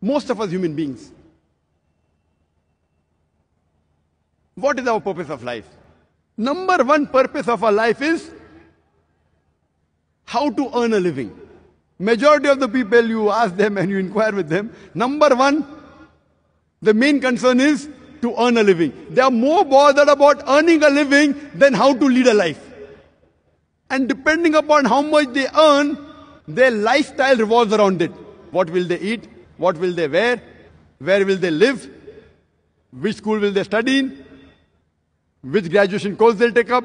Most of us human beings. What is our purpose of life? Number one purpose of our life is how to earn a living. Majority of the people you ask them and you inquire with them, number one, the main concern is to earn a living. They are more bothered about earning a living than how to lead a life. And depending upon how much they earn, their lifestyle revolves around it. What will they eat? What will they wear? Where will they live? Which school will they study in? Which graduation course they'll take up?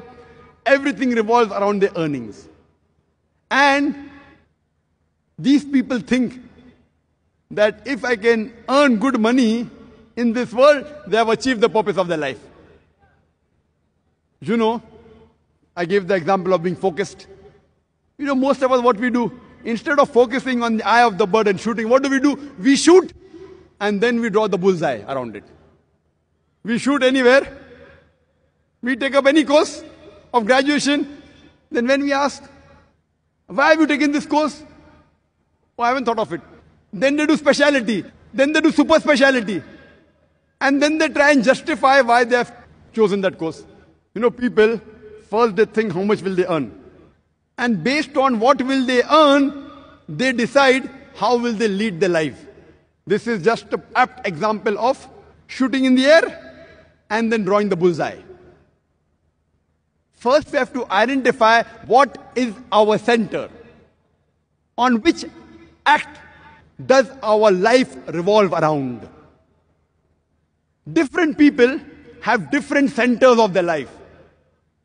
Everything revolves around their earnings. And these people think that if I can earn good money in this world, they have achieved the purpose of their life. You know, I gave the example of being focused. You know, most of us, what we do, Instead of focusing on the eye of the bird and shooting, what do we do? We shoot and then we draw the bullseye around it. We shoot anywhere. We take up any course of graduation. Then when we ask, why have you taken this course? Oh, I haven't thought of it. Then they do speciality. Then they do super speciality. And then they try and justify why they have chosen that course. You know, people, first they think how much will they earn and based on what will they earn, they decide how will they lead their life. This is just an apt example of shooting in the air and then drawing the bullseye. First, we have to identify what is our center. On which act does our life revolve around? Different people have different centers of their life.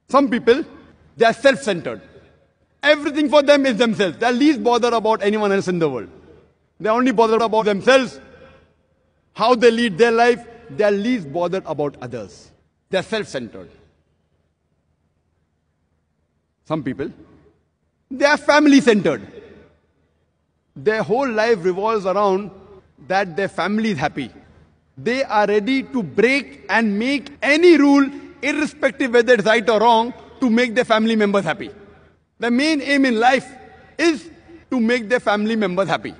Some people, they are self centered. Everything for them is themselves. They're least bothered about anyone else in the world. They're only bothered about themselves, how they lead their life. They're least bothered about others. They're self centered. Some people, they are family centered. Their whole life revolves around that their family is happy. They are ready to break and make any rule, irrespective whether it's right or wrong, to make their family members happy. The main aim in life is to make their family members happy.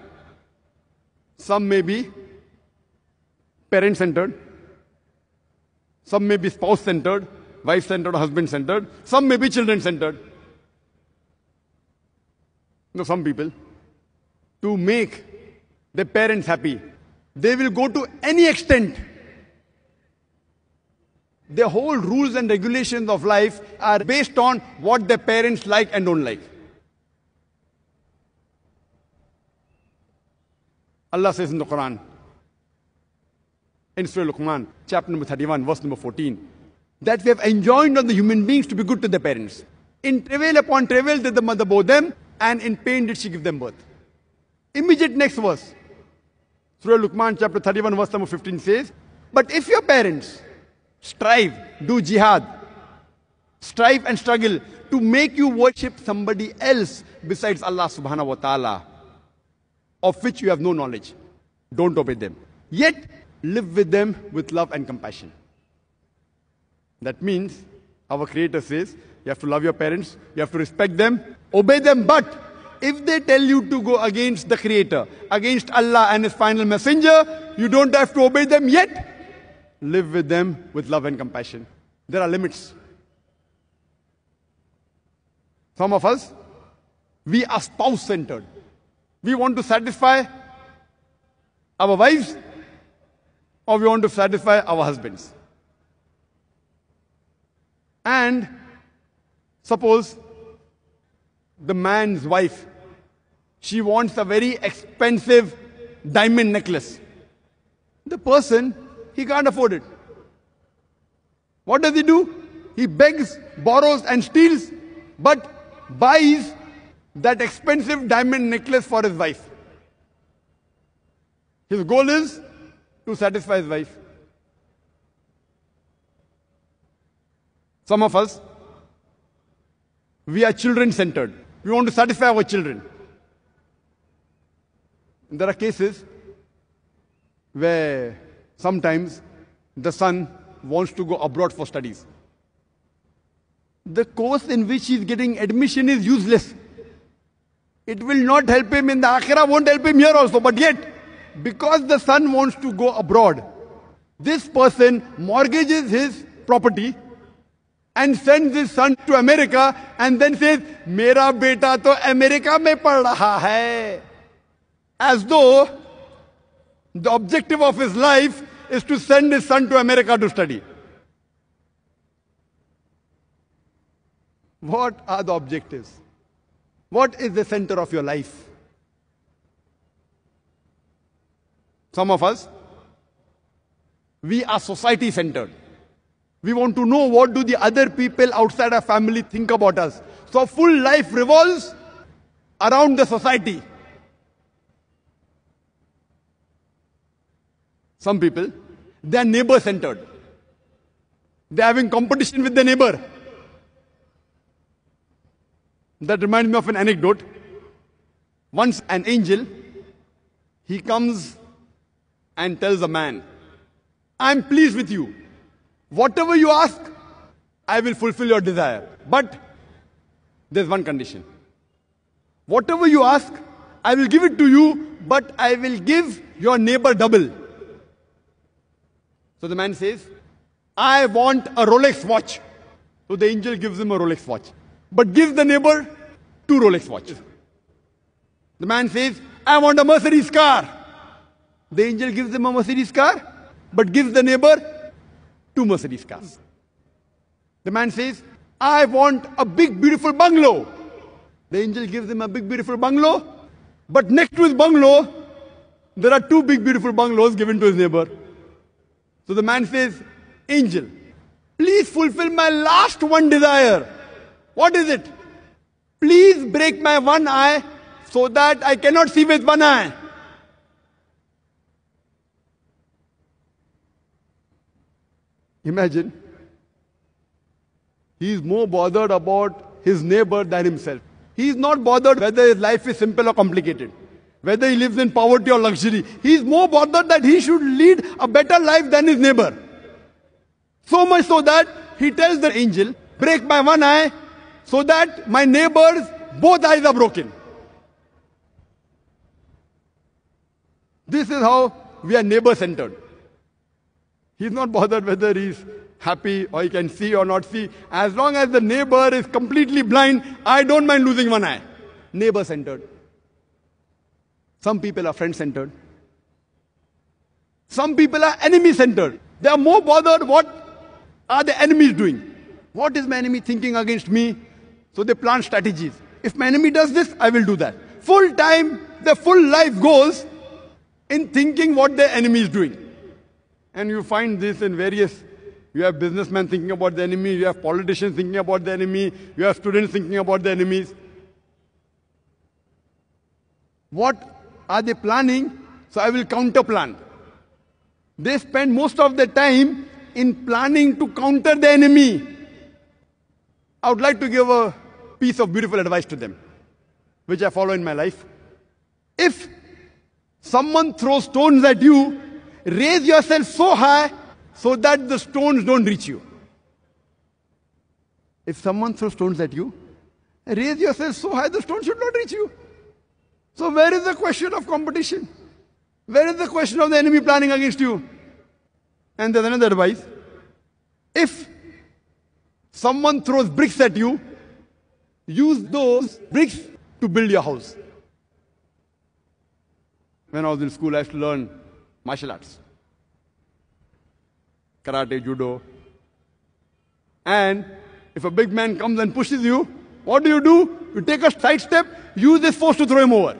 Some may be parent centered, some may be spouse centered, wife centered, husband centered, some may be children centered. You some people, to make their parents happy, they will go to any extent the whole rules and regulations of life are based on what their parents like and don't like. Allah says in the Quran, in Surah Luqman, chapter number 31, verse number 14, that we have enjoined on the human beings to be good to their parents. In travail upon travail did the mother bore them, and in pain did she give them birth. Immediate next verse. Surah Luqman, chapter 31, verse number 15 says, But if your parents Strive, do jihad. Strive and struggle to make you worship somebody else besides Allah subhanahu wa ta'ala, of which you have no knowledge. Don't obey them. Yet, live with them with love and compassion. That means our Creator says you have to love your parents, you have to respect them, obey them, but if they tell you to go against the Creator, against Allah and His final messenger, you don't have to obey them yet live with them with love and compassion. There are limits. Some of us, we are spouse centered. We want to satisfy our wives or we want to satisfy our husbands. And suppose the man's wife, she wants a very expensive diamond necklace. The person he can't afford it. What does he do? He begs, borrows, and steals, but buys that expensive diamond necklace for his wife. His goal is to satisfy his wife. Some of us, we are children centered. We want to satisfy our children. And there are cases where sometimes the son wants to go abroad for studies. The course in which he is getting admission is useless. It will not help him in the akhirah, won't help him here also. But yet, because the son wants to go abroad, this person mortgages his property and sends his son to America and then says, Mera beta to America mein pad raha hai. As though the objective of his life is to send his son to America to study. What are the objectives? What is the center of your life? Some of us, we are society centered. We want to know what do the other people outside our family think about us. So full life revolves around the society. some people, they are neighbor centered. They are having competition with their neighbor. That reminds me of an anecdote. Once an angel, he comes and tells a man, I am pleased with you. Whatever you ask, I will fulfill your desire. But there's one condition. Whatever you ask, I will give it to you, but I will give your neighbor double. So the man says, I want a Rolex watch. So the angel gives him a Rolex watch. But gives the neighbor two Rolex watches. The man says, I want a Mercedes car. The angel gives him a Mercedes car, but gives the neighbor two Mercedes cars. The man says, I want a big, beautiful bungalow. The angel gives him a big, beautiful bungalow, but next to his bungalow, there are two big, beautiful bungalows given to his neighbor. So the man says, Angel, please fulfill my last one desire. What is it? Please break my one eye so that I cannot see with one eye. Imagine. He is more bothered about his neighbor than himself. He is not bothered whether his life is simple or complicated whether he lives in poverty or luxury. He is more bothered that he should lead a better life than his neighbor. So much so that he tells the angel, break my one eye so that my neighbor's both eyes are broken. This is how we are neighbor centered. He's not bothered whether he's happy or he can see or not see. As long as the neighbor is completely blind, I don't mind losing one eye. Neighbor centered. Some people are friend centered. Some people are enemy centered. They are more bothered what are the enemies doing? What is my enemy thinking against me? So they plan strategies. If my enemy does this, I will do that. Full time, their full life goes in thinking what their enemy is doing. And you find this in various you have businessmen thinking about the enemy, you have politicians thinking about the enemy, you have students thinking about the enemies. What are they planning? So I will counterplan. They spend most of the time in planning to counter the enemy. I would like to give a piece of beautiful advice to them, which I follow in my life. If someone throws stones at you, raise yourself so high so that the stones don't reach you. If someone throws stones at you, raise yourself so high the stones should not reach you. So where is the question of competition? Where is the question of the enemy planning against you? And there's another advice. If someone throws bricks at you, use those bricks to build your house. When I was in school, I used to learn martial arts karate, judo. And if a big man comes and pushes you, what do you do? You take a side step, use this force to throw him over.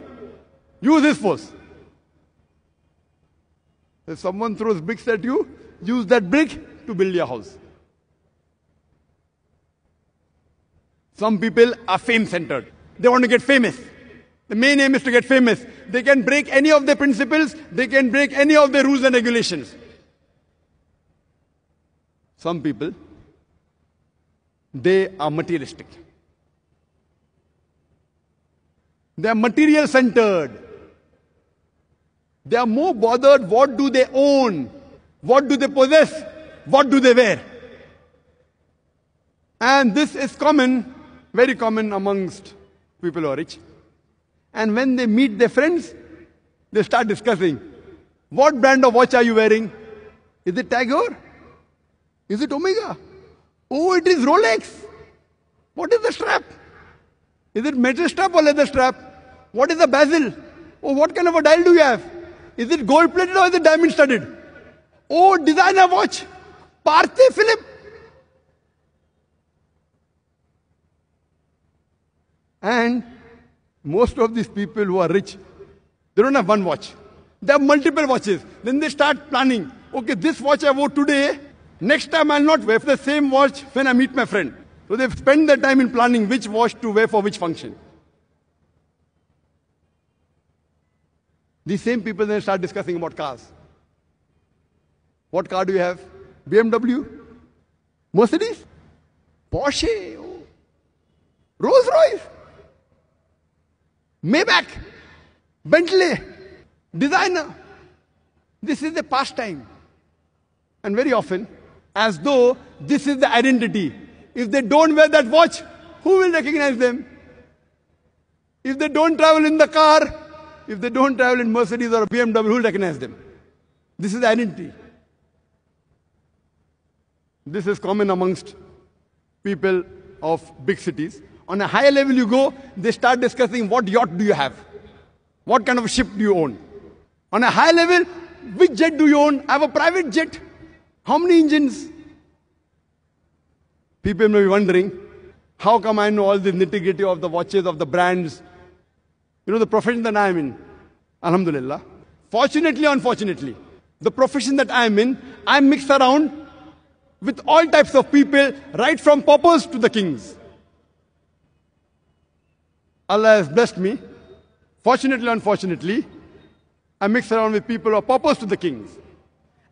Use this force. If someone throws bricks at you, use that brick to build your house. Some people are fame centered. They want to get famous. The main aim is to get famous. They can break any of their principles, they can break any of their rules and regulations. Some people, they are materialistic. They are material centered. They are more bothered what do they own, what do they possess, what do they wear. And this is common, very common amongst people who are rich. And when they meet their friends, they start discussing what brand of watch are you wearing? Is it Tagore? Is it Omega? Oh, it is Rolex. What is the strap? Is it metal strap or leather strap? What is the bezel? Oh, what kind of a dial do you have? Is it gold plated or is it diamond studded? Oh, designer watch. Parthe Philip. And most of these people who are rich, they don't have one watch. They have multiple watches. Then they start planning. Okay, this watch I wore today. Next time I'll not wear the same watch when I meet my friend. So they spend their time in planning which watch to wear for which function. These same people then start discussing about cars. What car do you have? BMW? Mercedes? Porsche? Rolls Royce? Maybach? Bentley? Designer? This is the pastime. And very often, as though this is the identity. If they don't wear that watch, who will recognize them? If they don't travel in the car, if they don't travel in Mercedes or BMW, who will recognize them? This is identity. This is common amongst people of big cities. On a higher level, you go, they start discussing what yacht do you have? What kind of ship do you own? On a higher level, which jet do you own? I have a private jet. How many engines? People may be wondering, how come I know all the nitty gritty of the watches, of the brands, you know the profession that I am in? Alhamdulillah. Fortunately, unfortunately, the profession that I am in, I am mixed around with all types of people, right from paupers to the kings. Allah has blessed me. Fortunately, unfortunately, I mix around with people who are paupers to the kings.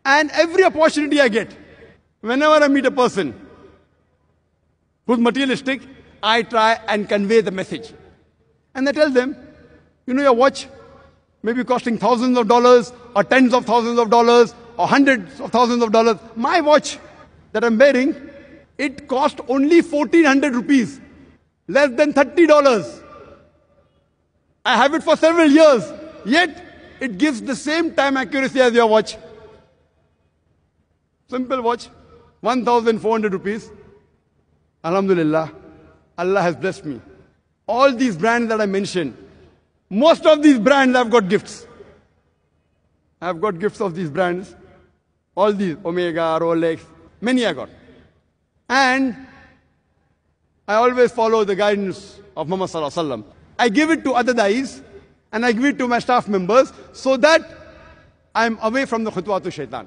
And every opportunity I get, whenever I meet a person who's materialistic, I try and convey the message. And I tell them, you know, your watch may be costing thousands of dollars or tens of thousands of dollars or hundreds of thousands of dollars. My watch that I'm wearing, it cost only 1400 rupees, less than $30. I have it for several years, yet it gives the same time accuracy as your watch. Simple watch, 1400 rupees. Alhamdulillah, Allah has blessed me. All these brands that I mentioned, most of these brands have got gifts. I've got gifts of these brands. All these Omega, Rolex, many I got. And I always follow the guidance of Muhammad. Sallallahu I give it to other dais and I give it to my staff members so that I'm away from the to shaitan.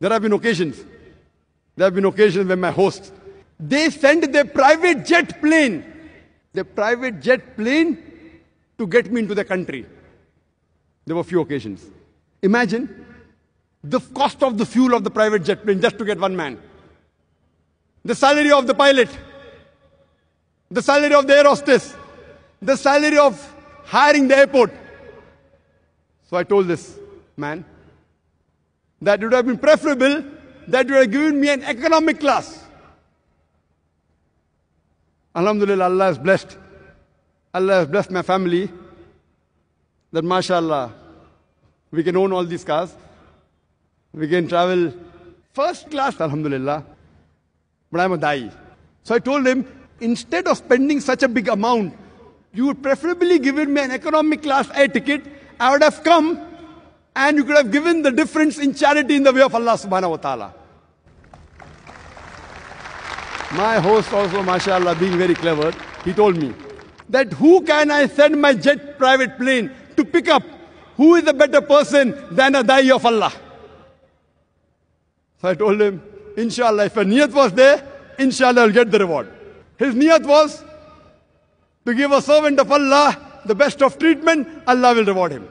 There have been occasions. There have been occasions when my hosts they send their private jet plane the private jet plane to get me into the country. There were few occasions. Imagine the cost of the fuel of the private jet plane just to get one man. The salary of the pilot. The salary of the air hostess. The salary of hiring the airport. So I told this man that it would have been preferable that you had given me an economic class Alhamdulillah, Allah has blessed. Allah has blessed my family that mashallah, we can own all these cars. We can travel first class, alhamdulillah. But I'm a dai. So I told him, instead of spending such a big amount, you would preferably given me an economic class air ticket. I would have come and you could have given the difference in charity in the way of Allah subhanahu wa ta'ala my host also, mashallah, being very clever, he told me that who can I send my jet private plane to pick up? Who is a better person than a da'i of Allah? So I told him, inshallah, if a niyat was there, inshallah, I'll get the reward. His niyat was to give a servant of Allah the best of treatment, Allah will reward him.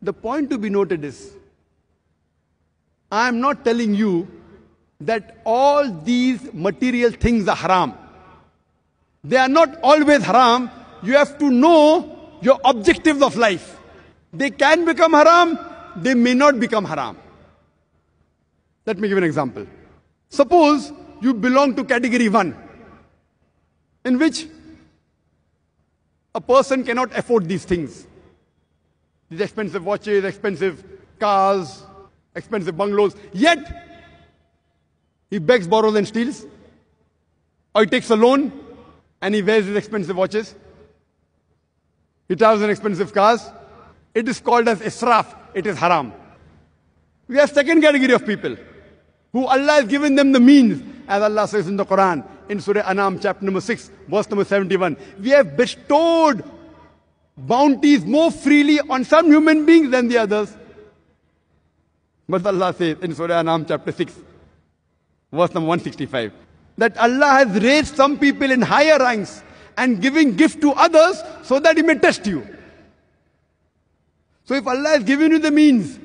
The point to be noted is, I am not telling you that all these material things are haram. They are not always haram. You have to know your objectives of life. They can become haram, they may not become haram. Let me give an example. Suppose you belong to category 1, in which a person cannot afford these things. These expensive watches, expensive cars, expensive bungalows. Yet he begs, borrows, and steals. Or he takes a loan and he wears his expensive watches. He travels in expensive cars. It is called as israf. It is haram. We have second category of people who Allah has given them the means, as Allah says in the Quran, in Surah Anam, chapter number 6, verse number 71. We have bestowed bounties more freely on some human beings than the others. But Allah says in Surah Anam, chapter 6, verse number 165 that Allah has raised some people in higher ranks and giving gift to others so that he may test you. So if Allah has given you the means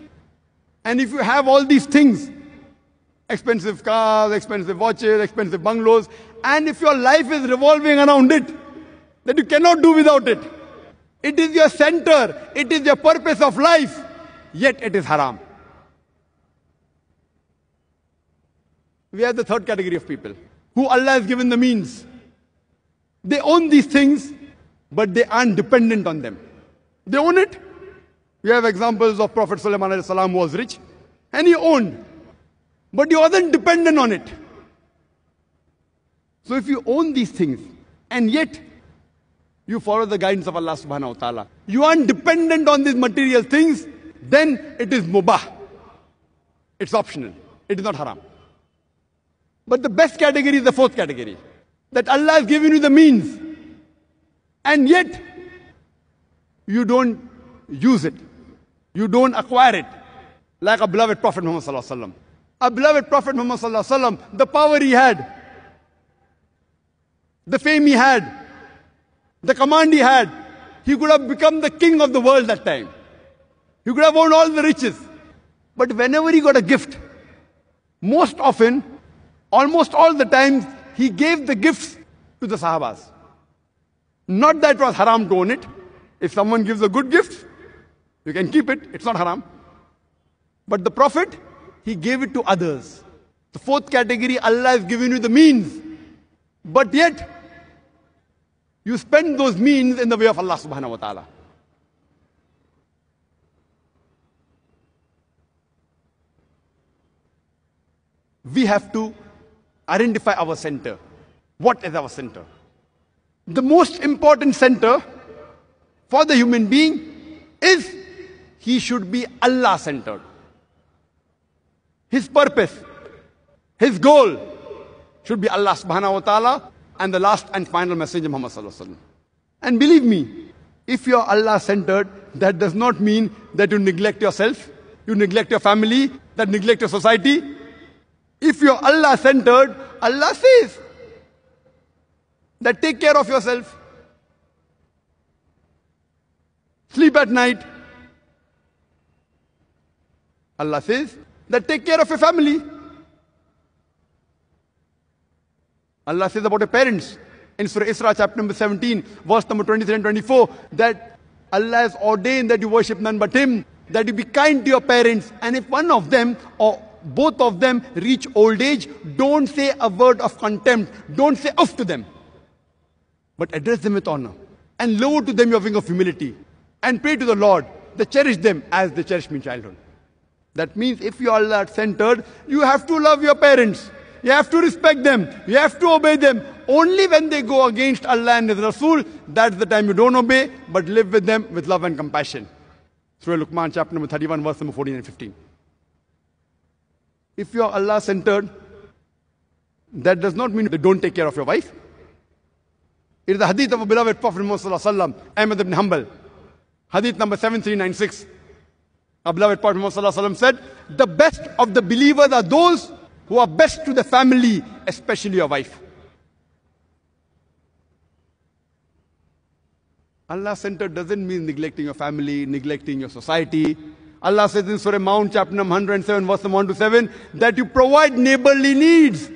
and if you have all these things, expensive cars, expensive watches, expensive bungalows, and if your life is revolving around it, that you cannot do without it. It is your center, it is your purpose of life, yet it is haram. We are the third category of people who Allah has given the means. They own these things, but they aren't dependent on them. They own it. We have examples of Prophet Sulaiman salam was rich and he owned, but he wasn't dependent on it. So if you own these things and yet you follow the guidance of Allah subhanahu wa ta'ala, you aren't dependent on these material things, then it is mubah. It's optional. It is not haram. But the best category is the fourth category that Allah has given you the means, and yet you don't use it, you don't acquire it, like a beloved Prophet Muhammad. A beloved Prophet Muhammad, the power he had, the fame he had, the command he had, he could have become the king of the world that time. He could have owned all the riches. But whenever he got a gift, most often Almost all the times he gave the gifts to the Sahabas. Not that it was haram to own it. If someone gives a good gift, you can keep it, it's not haram. But the Prophet, he gave it to others. The fourth category, Allah has given you the means. But yet, you spend those means in the way of Allah subhanahu wa ta'ala. We have to identify our center. What is our center? The most important center for the human being is he should be Allah centered. His purpose, his goal should be Allah subhanahu wa ta'ala and the last and final message of Muhammad sallallahu alaihi wasallam. And believe me, if you're Allah centered, that does not mean that you neglect yourself, you neglect your family, that neglect your society, if you're Allah centered, Allah says that take care of yourself. Sleep at night. Allah says that take care of your family. Allah says about your parents in Surah Isra, chapter number 17, verse number 23 and 24, that Allah has ordained that you worship none but Him, that you be kind to your parents, and if one of them or both of them reach old age, don't say a word of contempt. Don't say off to them. But address them with honor. And lower to them your wing of humility. And pray to the Lord that cherish them as they cherish me in childhood. That means if you all are centered, you have to love your parents. You have to respect them. You have to obey them. Only when they go against Allah and His Rasul, that's the time you don't obey, but live with them with love and compassion. Surah Luqman, chapter number 31, verse number 14 and 15. If you are Allah centered, that does not mean they don't take care of your wife. It is the hadith of a beloved Prophet Muhammad, am ibn Hanbal. Hadith number 7396. Our beloved Prophet Muhammad said, The best of the believers are those who are best to the family, especially your wife. Allah centered doesn't mean neglecting your family, neglecting your society, Allah says in Surah Mount, chapter number 107, verse 1 to 7, that you provide neighborly needs.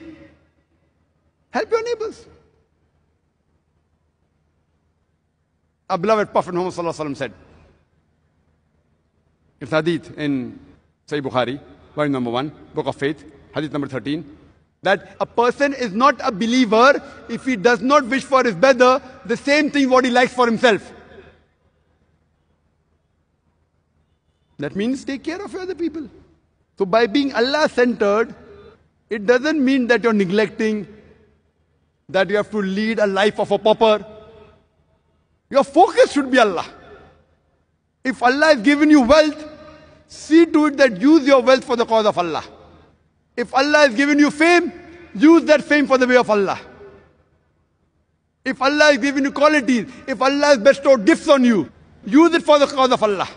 Help your neighbors. Our beloved Prophet Muhammad said, it's hadith in Sahih Bukhari, volume number 1, book of faith, hadith number 13, that a person is not a believer if he does not wish for his brother the same thing what he likes for himself. That means take care of other people. So by being Allah centered, it doesn't mean that you're neglecting, that you have to lead a life of a pauper. Your focus should be Allah. If Allah has given you wealth, see to it that use your wealth for the cause of Allah. If Allah has given you fame, use that fame for the way of Allah. If Allah has given you qualities, if Allah has bestowed gifts on you, use it for the cause of Allah.